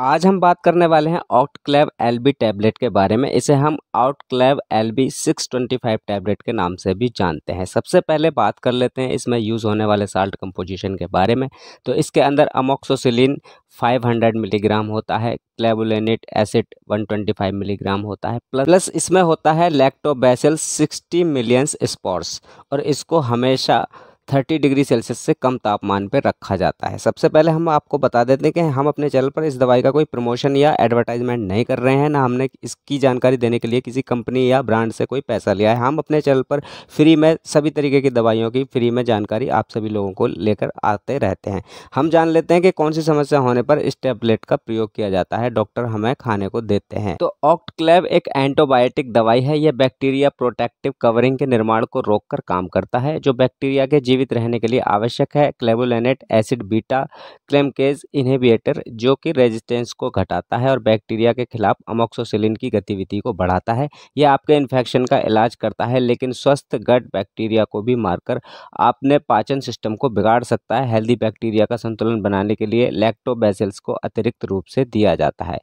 आज हम बात करने वाले हैं आउटक्लेव एल बी टैबलेट के बारे में इसे हम आउटक्लेव L B six twenty five tablet के नाम से भी जानते हैं सबसे पहले बात कर लेते हैं इसमें यूज़ होने वाले साल्ट कंपोजिशन के बारे में तो इसके अंदर अमोक्सोसिलिन फाइव हंड्रेड मिलीग्राम होता है clavulanate acid one twenty five milligram होता है प्लस इसमें होता है लैक्टोबैसिल सिक्सटी मिलियंस स्पॉर्स और इसको हमेशा 30 डिग्री सेल्सियस से कम तापमान पर रखा जाता है सबसे पहले हम आपको बता देते हैं कि हम अपने चैनल पर इस दवाई का कोई प्रमोशन या एडवर्टाइजमेंट नहीं कर रहे हैं ना हमने इसकी जानकारी देने के लिए किसी कंपनी या ब्रांड से कोई पैसा लिया है हम अपने चैनल पर फ्री में सभी तरीके की दवाइयों की फ्री में जानकारी आप सभी लोगों को लेकर आते रहते हैं हम जान लेते हैं कि कौन सी समस्या होने पर इस टेबलेट का प्रयोग किया जाता है डॉक्टर हमें खाने को देते हैं तो ऑक्टक्लेव एक एंटीबायोटिक दवाई है यह बैक्टीरिया प्रोटेक्टिव कवरिंग के निर्माण को रोक काम करता है जो बैक्टीरिया के जीवित जीवित रहने के लिए आवश्यक है क्लेबुलनेट एसिड बीटा क्लेमकेज इन्हेबिएटर जो कि रेजिस्टेंस को घटाता है और बैक्टीरिया के खिलाफ अमोक्सोसिलिन की गतिविधि को बढ़ाता है यह आपके इन्फेक्शन का इलाज करता है लेकिन स्वस्थ गट बैक्टीरिया को भी मारकर आपने पाचन सिस्टम को बिगाड़ सकता है हेल्दी बैक्टीरिया का संतुलन बनाने के लिए लैक्टोबैसिल्स को अतिरिक्त रूप से दिया जाता है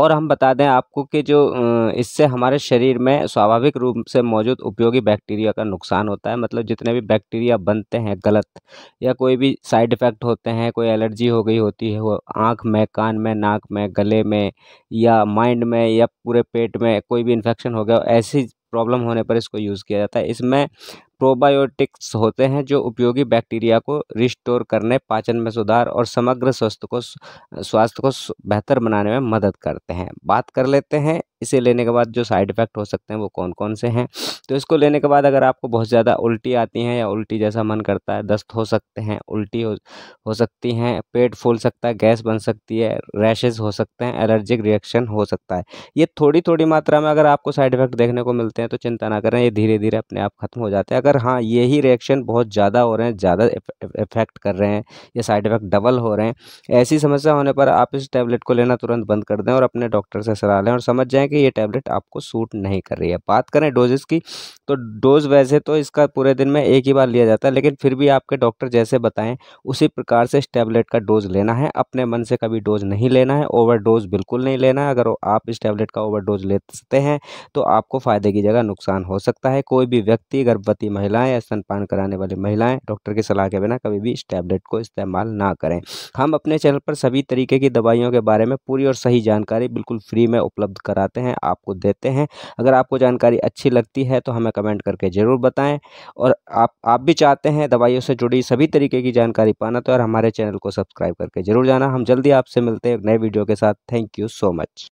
और हम बता दें आपको कि जो इससे हमारे शरीर में स्वाभाविक रूप से मौजूद उपयोगी बैक्टीरिया का नुकसान होता है मतलब जितने भी बैक्टीरिया बन बनते हैं गलत या कोई भी साइड इफ़ेक्ट होते हैं कोई एलर्जी हो गई होती है वो आँख में कान में नाक में गले में या माइंड में या पूरे पेट में कोई भी इन्फेक्शन हो गया ऐसी प्रॉब्लम होने पर इसको यूज़ किया जाता है इसमें प्रोबायोटिक्स होते हैं जो उपयोगी बैक्टीरिया को रिस्टोर करने पाचन में सुधार और समग्र स्वास्थ्य को स्वास्थ्य को बेहतर बनाने में मदद करते हैं बात कर लेते हैं इसे लेने के बाद जो साइड इफ़ेक्ट हो सकते हैं वो कौन कौन से हैं तो इसको लेने के बाद अगर आपको बहुत ज़्यादा उल्टी आती हैं या उल्टी जैसा मन करता है दस्त हो सकते हैं उल्टी हो, हो सकती हैं पेट फूल सकता है गैस बन सकती है रैशेज़ हो सकते हैं एलर्जिक रिएक्शन हो सकता है ये थोड़ी थोड़ी मात्रा में अगर आपको साइड इफ़ेक्ट देखने को मिलते हैं तो चिंता ना करें ये धीरे धीरे अपने आप ख़त्म हो जाते हैं अगर हाँ यही रिएक्शन बहुत ज़्यादा हो रहे हैं ज़्यादा इफेक्ट कर रहे हैं या साइड इफेक्ट डबल हो रहे हैं ऐसी समस्या होने पर आप इस टैबलेट को लेना तुरंत बंद कर दें और अपने डॉक्टर से सलाह लें और समझ जाएँ हैं कि ये टैबलेट आपको सूट नहीं कर रही है बात करें डोजेस की तो डोज वैसे तो इसका पूरे दिन में एक ही बार लिया जाता है लेकिन फिर भी आपके डॉक्टर जैसे बताएं उसी प्रकार से इस टैबलेट का डोज लेना है अपने मन से कभी डोज नहीं लेना है ओवर डोज बिल्कुल नहीं लेना अगर आप इस टैबलेट का ओवर डोज ले सकते हैं तो आपको फ़ायदे की जगह नुकसान हो सकता है कोई भी व्यक्ति गर्भवती महिलाएं या स्तनपान कराने वाली महिलाएं डॉक्टर की सलाह के बिना कभी भी इस टैबलेट को इस्तेमाल ना करें हम अपने चैनल पर सभी तरीके की दवाइयों के बारे में पूरी और सही जानकारी बिल्कुल फ्री में उपलब्ध कराते करते हैं आपको देते हैं अगर आपको जानकारी अच्छी लगती है तो हमें कमेंट करके ज़रूर बताएं और आप आप भी चाहते हैं दवाइयों से जुड़ी सभी तरीके की जानकारी पाना तो और हमारे चैनल को सब्सक्राइब करके ज़रूर जाना हम जल्दी आपसे मिलते हैं एक नए वीडियो के साथ थैंक यू सो मच